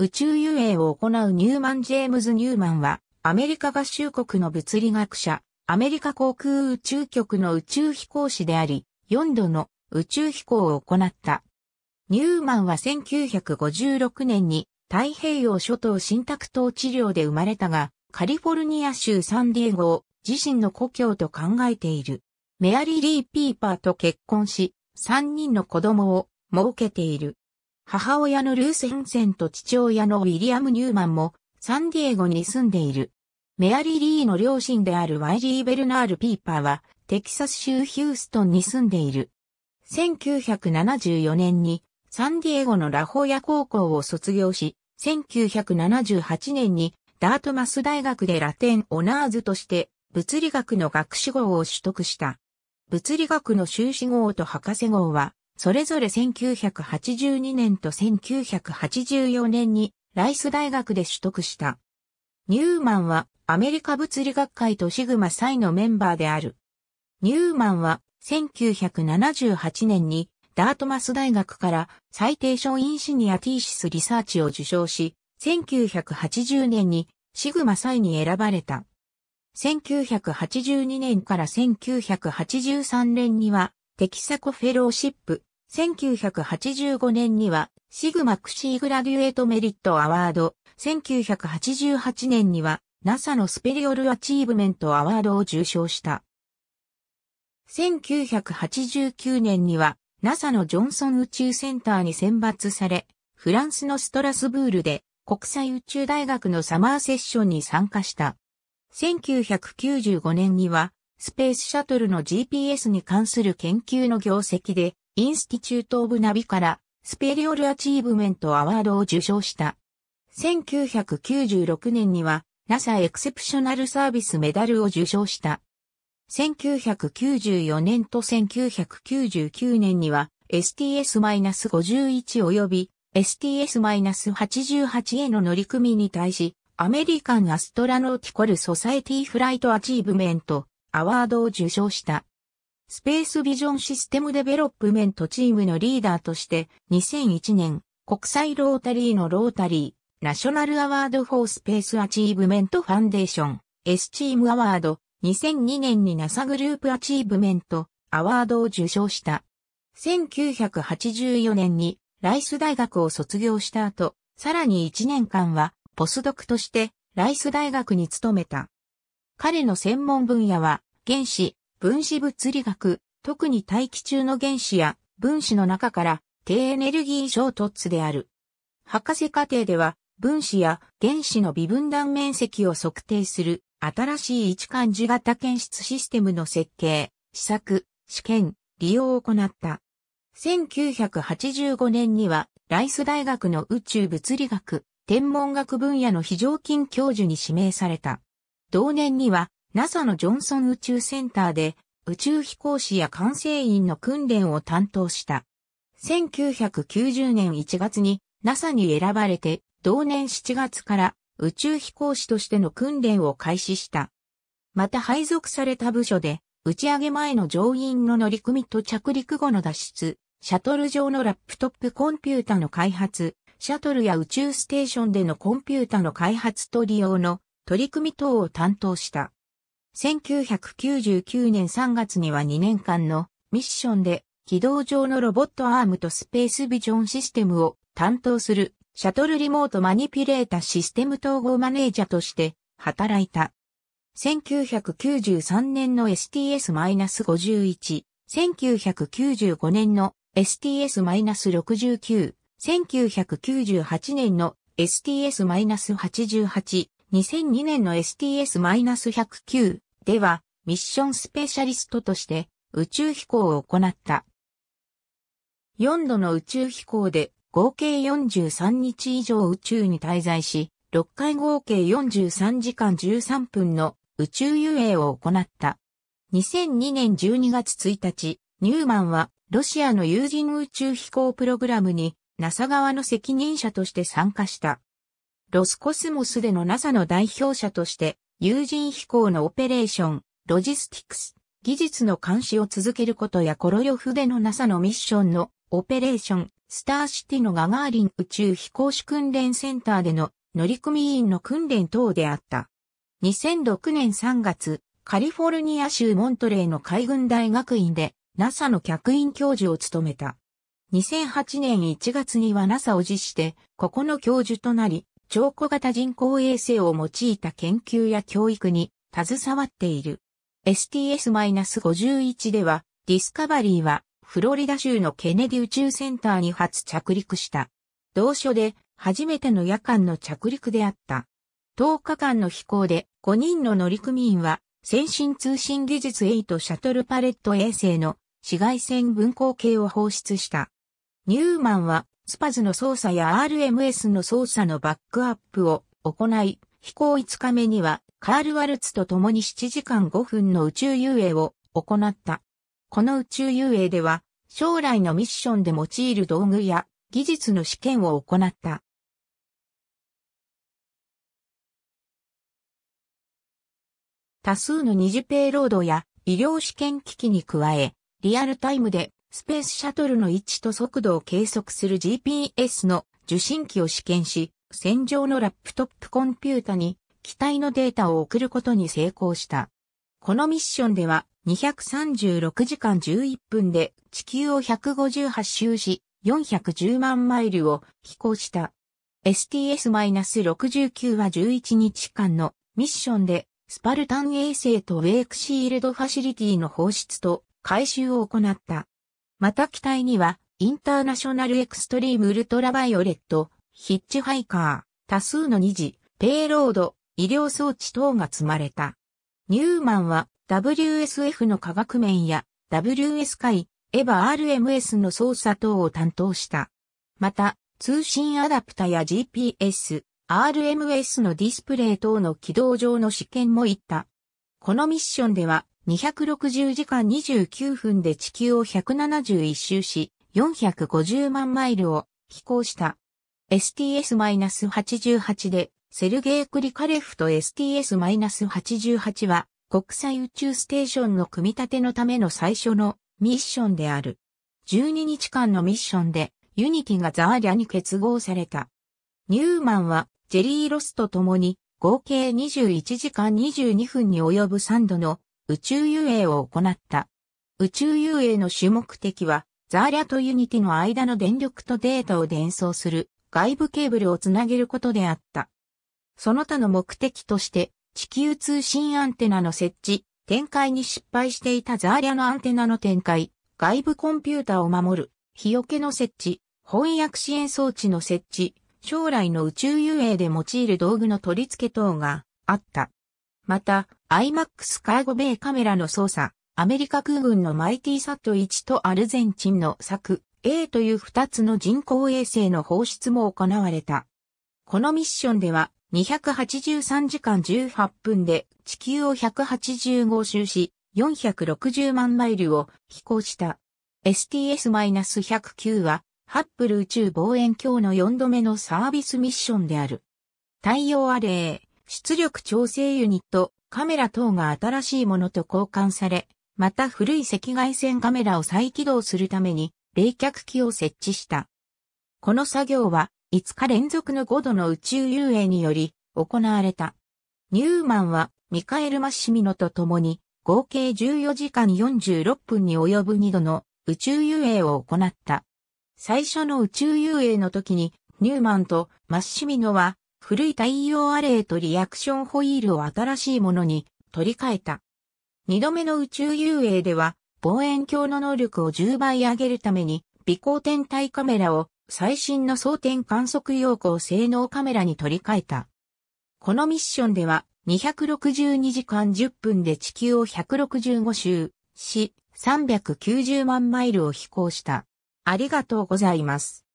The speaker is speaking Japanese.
宇宙遊泳を行うニューマン・ジェームズ・ニューマンは、アメリカ合衆国の物理学者、アメリカ航空宇宙局の宇宙飛行士であり、4度の宇宙飛行を行った。ニューマンは1956年に太平洋諸島新宅島治療で生まれたが、カリフォルニア州サンディエゴを自身の故郷と考えている。メアリー・リー・ピーパーと結婚し、3人の子供を設けている。母親のルース・ヘンセンと父親のウィリアム・ニューマンもサンディエゴに住んでいる。メアリー・リーの両親であるワイリー・ベルナール・ピーパーはテキサス州ヒューストンに住んでいる。1974年にサンディエゴのラホヤ高校を卒業し、1978年にダートマス大学でラテンオナーズとして物理学の学士号を取得した。物理学の修士号と博士号はそれぞれ1982年と1984年にライス大学で取得した。ニューマンはアメリカ物理学会とシグマサイのメンバーである。ニューマンは1978年にダートマス大学から最低ン・インシニアティーシスリサーチを受賞し、1980年にシグマサイに選ばれた。1982年から1983年にはテキサコフェローシップ1985年には、シグマクシーグラデュエートメリットアワード、1988年には、NASA のスペリオルアチーブメントアワードを受賞した。1989年には、NASA のジョンソン宇宙センターに選抜され、フランスのストラスブールで国際宇宙大学のサマーセッションに参加した。1995年には、スペースシャトルの GPS に関する研究の業績で、インスティチュート・オブ・ナビから、スペリオル・アチーブメント・アワードを受賞した。1996年には、NASA エクセプショナルサービスメダルを受賞した。1994年と1999年には STS-51 及び s t s 8 8への乗り組みに対し、アメリカンアストラノーティコルソサエティフライトアチーブメントアワードを受賞した。スペースビジョンシステムデベロップメントチームのリーダーとして2001年国際ロータリーのロータリーナショナルアワードフォースペースアチーブメントファンデーション S チームアワード2002年に NASA グループアチーブメントアワードを受賞した。1984年にライス大学を卒業した後、さらに1年間はポスドクとしてライス大学に勤めた。彼の専門分野は原子、分子物理学、特に大気中の原子や分子の中から低エネルギー衝突である。博士課程では分子や原子の微分断面積を測定する新しい位置感じ型検出システムの設計、試作、試験、利用を行った。1985年にはライス大学の宇宙物理学、天文学分野の非常勤教授に指名された。同年には NASA のジョンソン宇宙センターで宇宙飛行士や管制員の訓練を担当した。1990年1月に NASA に選ばれて同年7月から宇宙飛行士としての訓練を開始した。また配属された部署で打ち上げ前の乗員の乗組と着陸後の脱出、シャトル上のラップトップコンピュータの開発、シャトルや宇宙ステーションでのコンピュータの開発と利用の取り組み等を担当した。1999年3月には2年間のミッションで軌道上のロボットアームとスペースビジョンシステムを担当するシャトルリモートマニピュレータシステム統合マネージャーとして働いた。1993年の STS-51、1995年の STS-69、1998年の STS-88、2002年の STS-109、では、ミッションスペシャリストとして宇宙飛行を行った。4度の宇宙飛行で合計43日以上宇宙に滞在し、6回合計43時間13分の宇宙遊泳を行った。2002年12月1日、ニューマンはロシアの有人宇宙飛行プログラムに NASA 側の責任者として参加した。ロスコスモスでの NASA の代表者として有人飛行のオペレーション、ロジスティクス、技術の監視を続けることやコロヨフでの NASA のミッションのオペレーション、スターシティのガガーリン宇宙飛行士訓練センターでの乗組員の訓練等であった。2006年3月、カリフォルニア州モントレーの海軍大学院で NASA の客員教授を務めた。2008年1月には NASA を辞して、ここの教授となり、超小型人工衛星を用いた研究や教育に携わっている。STS-51 では、ディスカバリーは、フロリダ州のケネディ宇宙センターに初着陸した。同所で、初めての夜間の着陸であった。10日間の飛行で、5人の乗組員は、先進通信技術8シャトルパレット衛星の紫外線分光計を放出した。ニューマンはスパズの操作や RMS の操作のバックアップを行い、飛行5日目にはカール・ワルツと共に7時間5分の宇宙遊泳を行った。この宇宙遊泳では将来のミッションで用いる道具や技術の試験を行った。多数の二次ペイロードや医療試験機器に加え、リアルタイムでスペースシャトルの位置と速度を計測する GPS の受信機を試験し、戦場のラップトップコンピュータに機体のデータを送ることに成功した。このミッションでは236時間11分で地球を158周し410万マイルを飛行した。STS-69 は11日間のミッションでスパルタン衛星とウェイクシールドファシリティの放出と回収を行った。また機体には、インターナショナルエクストリームウルトラバイオレット、ヒッチハイカー、多数の二次、ペイロード、医療装置等が積まれた。ニューマンは WSF の科学面や WS 界、エヴァ RMS の操作等を担当した。また、通信アダプタや GPS、RMS のディスプレイ等の軌道上の試験も行った。このミッションでは260時間29分で地球を171周し、450万マイルを飛行した。STS-88 で、セルゲイ・クリカレフと STS-88 は、国際宇宙ステーションの組み立てのための最初のミッションである。12日間のミッションで、ユニティがザーリャに結合された。ニューマンは、ジェリー・ロスと共に、合計21時間22分に及ぶ3度の宇宙遊泳を行った。宇宙遊泳の主目的は、ザーリャとユニティの間の電力とデータを伝送する外部ケーブルをつなげることであった。その他の目的として、地球通信アンテナの設置、展開に失敗していたザーリャのアンテナの展開、外部コンピューターを守る、日よけの設置、翻訳支援装置の設置、将来の宇宙遊泳で用いる道具の取り付け等があった。また、IMAX カーゴベイカメラの操作、アメリカ空軍のマイティサット1とアルゼンチンの作 A という2つの人工衛星の放出も行われた。このミッションでは283時間18分で地球を185周し460万マイルを飛行した。STS-109 はハップル宇宙望遠鏡の4度目のサービスミッションである。太陽アレー、出力調整ユニットカメラ等が新しいものと交換され、また古い赤外線カメラを再起動するために冷却器を設置した。この作業は5日連続の5度の宇宙遊泳により行われた。ニューマンはミカエル・マッシミノと共に合計14時間46分に及ぶ2度の宇宙遊泳を行った。最初の宇宙遊泳の時にニューマンとマッシミノは古い太陽アレイとリアクションホイールを新しいものに取り替えた。二度目の宇宙遊泳では、望遠鏡の能力を10倍上げるために、微光天体カメラを最新の装填観測用光性能カメラに取り替えた。このミッションでは、262時間10分で地球を165周し、390万マイルを飛行した。ありがとうございます。